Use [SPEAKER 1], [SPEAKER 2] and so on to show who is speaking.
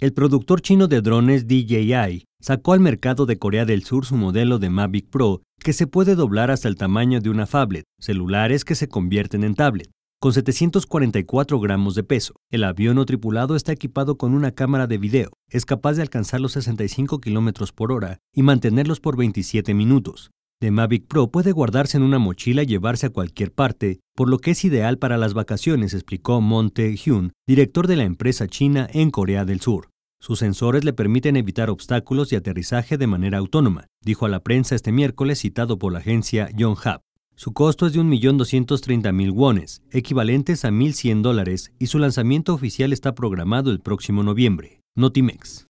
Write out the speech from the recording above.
[SPEAKER 1] El productor chino de drones DJI sacó al mercado de Corea del Sur su modelo de Mavic Pro, que se puede doblar hasta el tamaño de una phablet, celulares que se convierten en tablet. Con 744 gramos de peso, el avión no tripulado está equipado con una cámara de video. Es capaz de alcanzar los 65 km por hora y mantenerlos por 27 minutos de Mavic Pro puede guardarse en una mochila y llevarse a cualquier parte, por lo que es ideal para las vacaciones, explicó Monte Hyun, director de la empresa china en Corea del Sur. Sus sensores le permiten evitar obstáculos y aterrizaje de manera autónoma, dijo a la prensa este miércoles citado por la agencia Yonhap. Su costo es de 1.230.000 wones, equivalentes a 1.100 dólares, y su lanzamiento oficial está programado el próximo noviembre. Notimex.